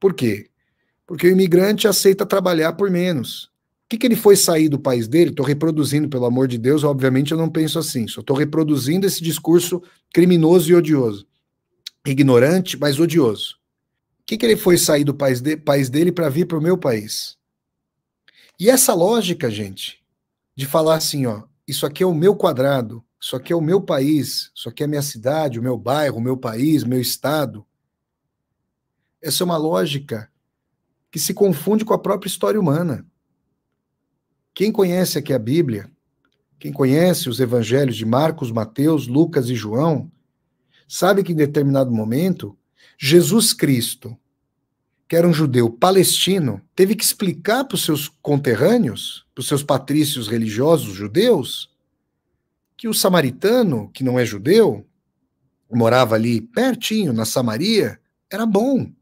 Por quê? Porque o imigrante aceita trabalhar por menos. O que, que ele foi sair do país dele? Estou reproduzindo, pelo amor de Deus, obviamente eu não penso assim, só estou reproduzindo esse discurso criminoso e odioso. Ignorante, mas odioso. O que, que ele foi sair do país, de, país dele para vir para o meu país? E essa lógica, gente, de falar assim, ó, isso aqui é o meu quadrado, isso aqui é o meu país, isso aqui é a minha cidade, o meu bairro, o meu país, meu estado. Essa é uma lógica que se confunde com a própria história humana. Quem conhece aqui a Bíblia, quem conhece os evangelhos de Marcos, Mateus, Lucas e João, sabe que em determinado momento, Jesus Cristo, que era um judeu palestino, teve que explicar para os seus conterrâneos, para os seus patrícios religiosos judeus, que o samaritano, que não é judeu, morava ali pertinho, na Samaria, era bom.